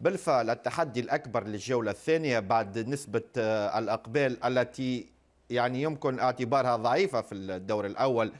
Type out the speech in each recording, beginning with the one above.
بالفعل التحدي الأكبر للجولة الثانية بعد نسبة آه، الأقبال التي يعني يمكن اعتبارها ضعيفة في الدور الأول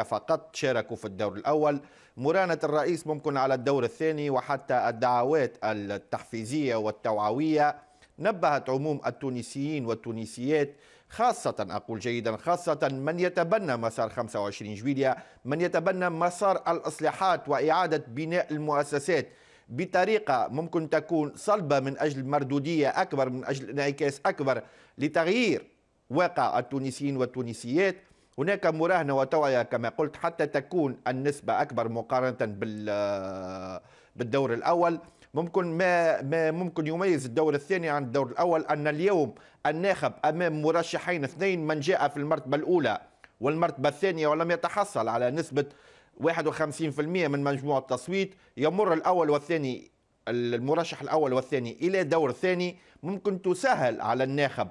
11% فقط شاركوا في الدور الأول مرانة الرئيس ممكن على الدور الثاني وحتى الدعوات التحفيزية والتوعوية نبهت عموم التونسيين والتونسيات خاصة أقول جيدا خاصة من يتبنى مسار 25 جويليا من يتبنى مسار الإصلاحات وإعادة بناء المؤسسات بطريقه ممكن تكون صلبه من اجل مردوديه اكبر من اجل انعكاس اكبر لتغيير واقع التونسيين والتونسيات هناك مراهنه وتوعيه كما قلت حتى تكون النسبه اكبر مقارنه بال بالدور الاول ممكن ما ما ممكن يميز الدور الثاني عن الدور الاول ان اليوم الناخب امام مرشحين اثنين من جاء في المرتبه الاولى والمرتبه الثانيه ولم يتحصل على نسبه 51% من مجموع التصويت يمر الأول والثاني المرشح الأول والثاني إلى دور ثاني ممكن تسهل على الناخب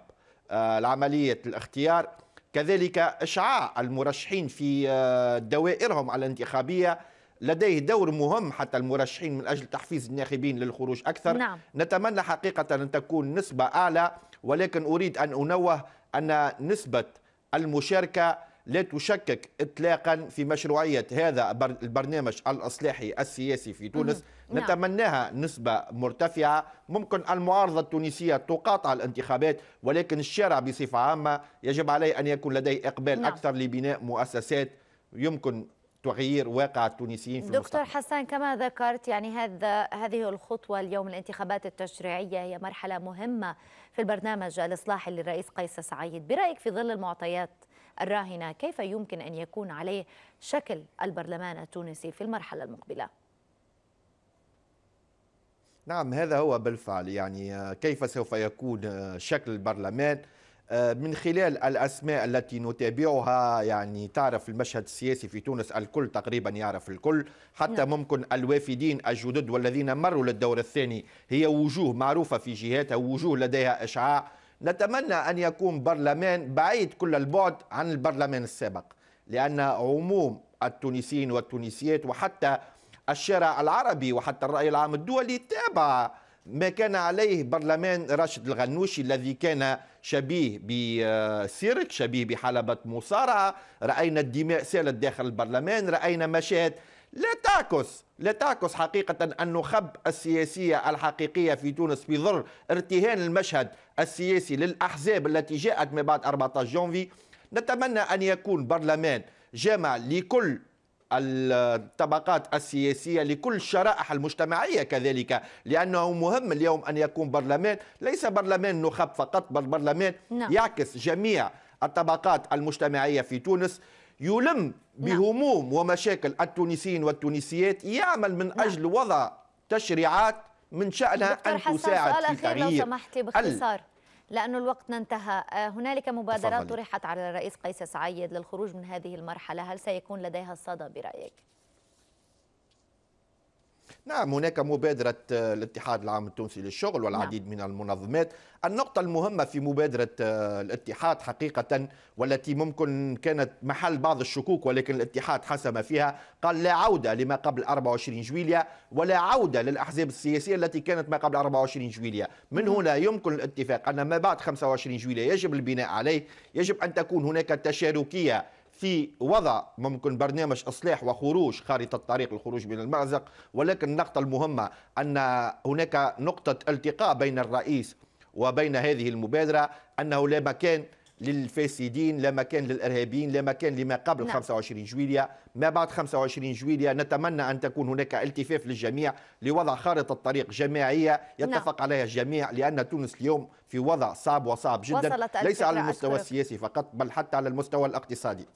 آه، عملية الاختيار كذلك إشعاع المرشحين في آه، دوائرهم الانتخابية لديه دور مهم حتى المرشحين من أجل تحفيز الناخبين للخروج أكثر نعم. نتمنى حقيقة أن تكون نسبة أعلى ولكن أريد أن أنوه أن نسبة المشاركة لا تشكك اطلاقا في مشروعيه هذا البرنامج الاصلاحي السياسي في تونس نعم. نتمناها نسبه مرتفعه ممكن المعارضه التونسيه تقاطع الانتخابات ولكن الشارع بصفه عامه يجب عليه ان يكون لديه اقبال نعم. اكثر لبناء مؤسسات يمكن تغيير واقع التونسيين في دكتور المستقبل. حسان كما ذكرت يعني هذا هذه الخطوه اليوم الانتخابات التشريعيه هي مرحله مهمه في البرنامج الاصلاحي للرئيس قيس سعيد برايك في ظل المعطيات الراهنة كيف يمكن أن يكون عليه شكل البرلمان التونسي في المرحلة المقبلة؟ نعم هذا هو بالفعل يعني آه، كيف سوف يكون آه، شكل البرلمان آه، من خلال الاسماء التي نتابعها يعني تعرف المشهد السياسي في تونس الكل تقريبا يعرف الكل حتى نعم. ممكن الوافدين الجدد والذين مروا للدور الثاني هي وجوه معروفه في جهاتها وجوه لديها اشعاع نتمنى أن يكون برلمان بعيد كل البعد عن البرلمان السابق لأن عموم التونسيين والتونسيات وحتى الشارع العربي وحتى الرأي العام الدولي تابع ما كان عليه برلمان راشد الغنوشي الذي كان شبيه بسيرك شبيه بحلبة مصارعة رأينا الدماء سالت داخل البرلمان رأينا مشاهد لا تعكس لا تعكس حقيقة النخب السياسية الحقيقية في تونس في ظل ارتهان المشهد السياسي للأحزاب التي جاءت ما بعد 14 جونفي نتمنى أن يكون برلمان جامع لكل الطبقات السياسية لكل الشرائح المجتمعية كذلك لأنه مهم اليوم أن يكون برلمان ليس برلمان نخب فقط بل برلمان نعم. يعكس جميع الطبقات المجتمعية في تونس يلم نعم. بهموم ومشاكل التونسيين والتونسيات يعمل من نعم. أجل وضع تشريعات من شأنها أن تساعد في تغيير لو سمحت لي باختصار لأن الوقت ننتهى آه، هنالك مبادرات طرحت على الرئيس قيس سعيد للخروج من هذه المرحلة هل سيكون لديها صدى برأيك؟ نعم هناك مبادرة آه، الاتحاد العام التونسي للشغل نعم. والعديد نعم. من المنظمات النقطة المهمة في مبادرة آه، الاتحاد حقيقة والتي ممكن كانت محل بعض الشكوك ولكن الاتحاد حسم فيها قال لا عودة لما قبل 24 جويلية ولا عودة للأحزاب السياسية التي كانت ما قبل 24 جويلية من هنا يمكن الاتفاق أن ما بعد 25 جويلية يجب البناء عليه يجب أن تكون هناك تشاركية في وضع ممكن برنامج اصلاح وخروج خارطه الطريق الخروج من المازق ولكن النقطه المهمه ان هناك نقطه التقاء بين الرئيس وبين هذه المبادره انه لا مكان للفاسدين لا مكان للارهابيين لا مكان لما قبل نعم. 25 جويليا ما بعد 25 جويليا نتمنى ان تكون هناك التفاف للجميع لوضع خارطه طريق جماعيه نعم. يتفق نعم. عليها الجميع لان تونس اليوم في وضع صعب وصعب جدا ليس على المستوى السياسي فقط بل حتى على المستوى الاقتصادي